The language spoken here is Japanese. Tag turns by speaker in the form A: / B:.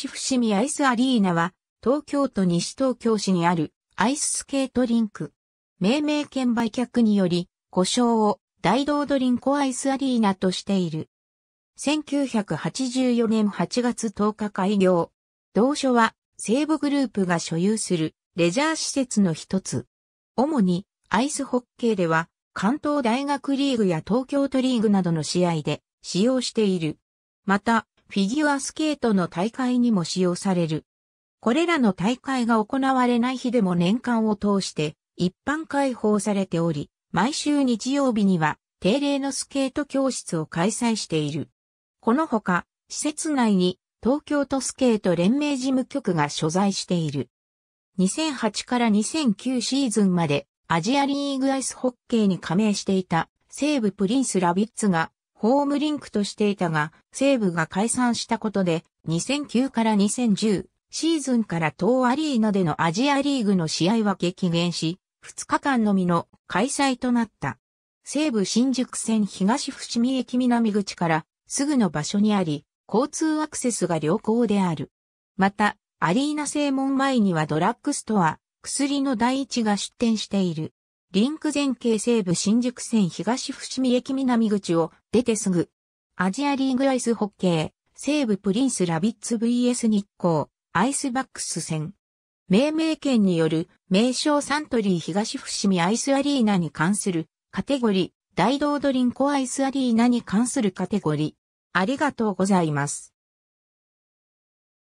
A: 市伏見アイスアリーナは、東京都西東京市にあるアイススケートリンク。命名権売却により、故障を大道ドリンコアイスアリーナとしている。1984年8月10日開業。同所は西武グループが所有するレジャー施設の一つ。主にアイスホッケーでは関東大学リーグや東京都リーグなどの試合で使用している。また、フィギュアスケートの大会にも使用される。これらの大会が行われない日でも年間を通して一般開放されており、毎週日曜日には定例のスケート教室を開催している。このほか、施設内に東京都スケート連盟事務局が所在している。2008から2009シーズンまでアジアリーグアイスホッケーに加盟していた西部プリンスラビッツがホームリンクとしていたが、西武が解散したことで、2009から2010シーズンから東アリーナでのアジアリーグの試合は激減し、2日間のみの開催となった。西武新宿線東伏見駅南口からすぐの場所にあり、交通アクセスが良好である。また、アリーナ正門前にはドラッグストア、薬の第一が出店している。リンク前景西部新宿線東伏見駅南口を出てすぐ。アジアリーグアイスホッケー、西部プリンスラビッツ VS 日光、アイスバックス戦。命名権による名称サントリー東伏見アイスアリーナに関するカテゴリー、大道ドリンクアイスアリーナに関するカテゴリー。ありがとうございます。